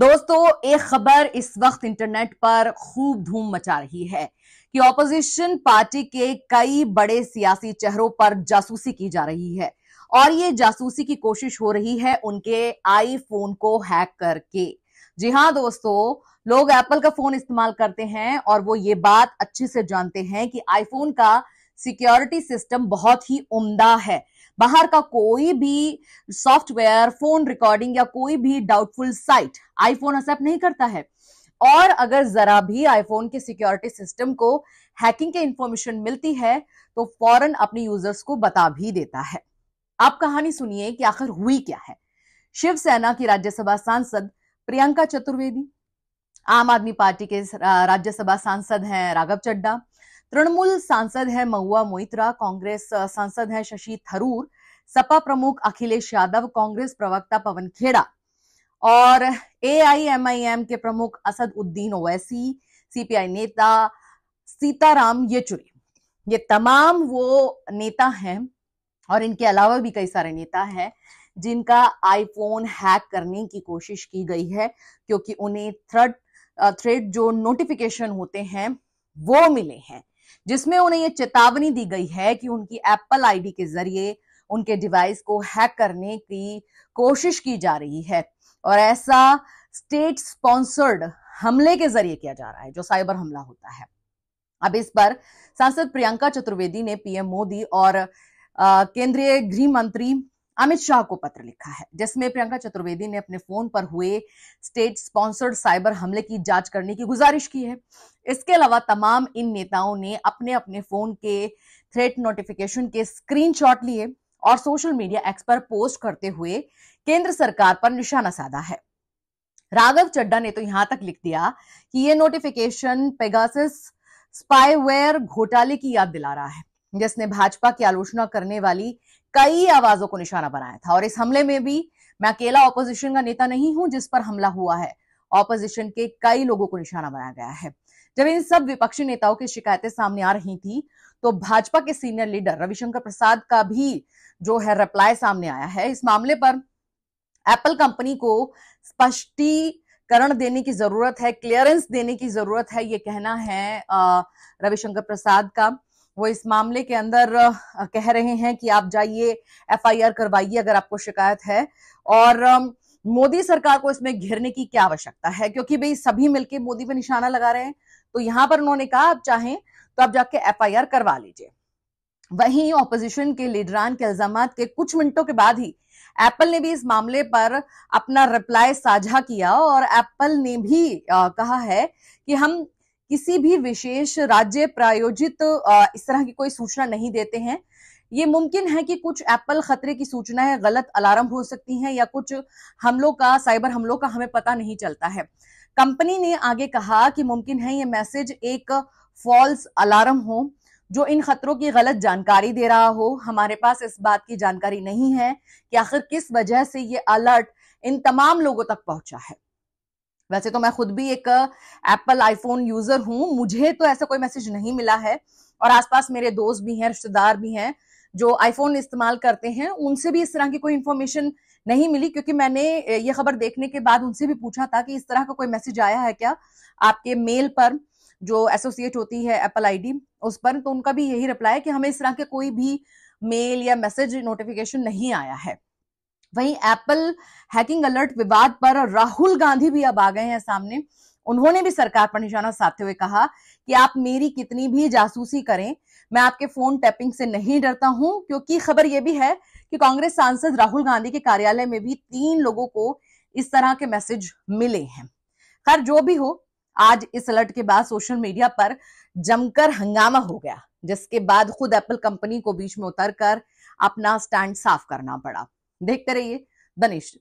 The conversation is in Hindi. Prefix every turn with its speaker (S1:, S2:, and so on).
S1: दोस्तों एक खबर इस वक्त इंटरनेट पर खूब धूम मचा रही है कि ऑपोजिशन पार्टी के कई बड़े सियासी चेहरों पर जासूसी की जा रही है और ये जासूसी की कोशिश हो रही है उनके आईफोन को हैक करके जी हाँ दोस्तों लोग एप्पल का फोन इस्तेमाल करते हैं और वो ये बात अच्छे से जानते हैं कि आईफोन का सिक्योरिटी सिस्टम बहुत ही उम्दा है बाहर का कोई भी सॉफ्टवेयर फोन रिकॉर्डिंग या कोई भी डाउटफुल साइट आईफोन एक्सेप्ट नहीं करता है और अगर जरा भी आईफोन के सिक्योरिटी सिस्टम को हैकिंग के इंफॉर्मेशन मिलती है तो फौरन अपने यूजर्स को बता भी देता है आप कहानी सुनिए कि आखिर हुई क्या है शिवसेना की राज्यसभा सांसद प्रियंका चतुर्वेदी आम आदमी पार्टी के राज्यसभा सांसद हैं राघव चड्डा तृणमूल सांसद हैं महुआ मोइत्रा कांग्रेस सांसद हैं शशि थरूर सपा प्रमुख अखिलेश यादव कांग्रेस प्रवक्ता पवन खेड़ा और एआईएमआईएम के प्रमुख असद उद्दीन ओवैसी सीपीआई नेता सीताराम येचुरी ये तमाम वो नेता हैं और इनके अलावा भी कई सारे नेता हैं जिनका आईफोन हैक करने की कोशिश की गई है क्योंकि उन्हें थ्रेड थ्रेड जो नोटिफिकेशन होते हैं वो मिले हैं जिसमें उन्हें ये चेतावनी दी गई है कि उनकी एप्पल आईडी के जरिए उनके डिवाइस को हैक करने की कोशिश की जा रही है और ऐसा स्टेट स्पॉन्सर्ड हमले के जरिए किया जा रहा है जो साइबर हमला होता है अब इस पर सांसद प्रियंका चतुर्वेदी ने पीएम मोदी और केंद्रीय गृह मंत्री अमित शाह को पत्र लिखा है जिसमें प्रियंका चतुर्वेदी ने अपने फोन पर हुए स्टेट स्पॉन्सर्ड साइबर हमले की जांच करने की गुजारिश की है इसके अलावा तमाम इन नेताओं ने अपने अपने फोन के थ्रेट नोटिफिकेशन के स्क्रीनशॉट लिए और सोशल मीडिया एक्स पर पोस्ट करते हुए केंद्र सरकार पर निशाना साधा है राघव चड्डा ने तो यहां तक लिख दिया कि ये नोटिफिकेशन पेगासिस स्पाईवेयर घोटाले की याद दिला रहा है जिसने भाजपा की आलोचना करने वाली कई आवाजों को निशाना बनाया था और इस हमले में भी मैं अकेला ऑपोजिशन का नेता नहीं हूं जिस पर हमला हुआ है ऑपोजिशन के कई लोगों को निशाना बनाया गया है जब इन सब विपक्षी नेताओं की शिकायतें सामने आ रही थी तो भाजपा के सीनियर लीडर रविशंकर प्रसाद का भी जो है रिप्लाई सामने आया है इस मामले पर एप्पल कंपनी को स्पष्टीकरण देने की जरूरत है क्लियरेंस देने की जरूरत है ये कहना है रविशंकर प्रसाद का वो इस मामले के अंदर कह रहे हैं कि आप जाइए एफआईआर करवाइए अगर आपको शिकायत है और मोदी सरकार को इसमें घिरने की क्या आवश्यकता है क्योंकि भाई सभी मिलकर मोदी पे निशाना लगा रहे हैं तो यहां पर उन्होंने कहा आप चाहें तो आप जाके एफआईआर करवा लीजिए वहीं ऑपोजिशन के लीडरान के इल्जाम के कुछ मिनटों के बाद ही एप्पल ने भी इस मामले पर अपना रिप्लाई साझा किया और एप्पल ने भी आ, कहा है कि हम किसी भी विशेष राज्य प्रायोजित आ, इस तरह की कोई सूचना नहीं देते हैं ये मुमकिन है कि कुछ एप्पल खतरे की सूचना है गलत अलार्म हो सकती है या कुछ हमलों का साइबर हमलों का हमें पता नहीं चलता है कंपनी ने आगे कहा कि मुमकिन है ये मैसेज एक फॉल्स अलार्म हो जो इन खतरों की गलत जानकारी दे रहा हो हमारे पास इस बात की जानकारी नहीं है कि आखिर किस वजह से ये अलर्ट इन तमाम लोगों तक पहुंचा है वैसे तो मैं खुद भी एक एप्पल आईफोन यूजर हूं मुझे तो ऐसा कोई मैसेज नहीं मिला है और आसपास मेरे दोस्त भी हैं रिश्तेदार भी हैं जो आईफोन इस्तेमाल करते हैं उनसे भी इस तरह की कोई इन्फॉर्मेशन नहीं मिली क्योंकि मैंने ये खबर देखने के बाद उनसे भी पूछा था कि इस तरह का कोई मैसेज आया है क्या आपके मेल पर जो एसोसिएट होती है एप्पल आईडी उस पर तो उनका भी यही रिप्लाई है कि हमें इस तरह के कोई भी मेल या मैसेज नोटिफिकेशन नहीं आया है वहीं एप्पल हैकिंग अलर्ट विवाद पर राहुल गांधी भी अब आ गए हैं सामने उन्होंने भी सरकार पर निशाना साधते हुए कहा कि आप मेरी कितनी भी जासूसी करें मैं आपके फोन टैपिंग से नहीं डरता हूं क्योंकि खबर यह भी है कि कांग्रेस सांसद राहुल गांधी के कार्यालय में भी तीन लोगों को इस तरह के मैसेज मिले हैं खैर जो भी हो आज इस अलर्ट के बाद सोशल मीडिया पर जमकर हंगामा हो गया जिसके बाद खुद एप्पल कंपनी को बीच में उतर कर अपना स्टैंड साफ करना पड़ा देखते रहिए दनिश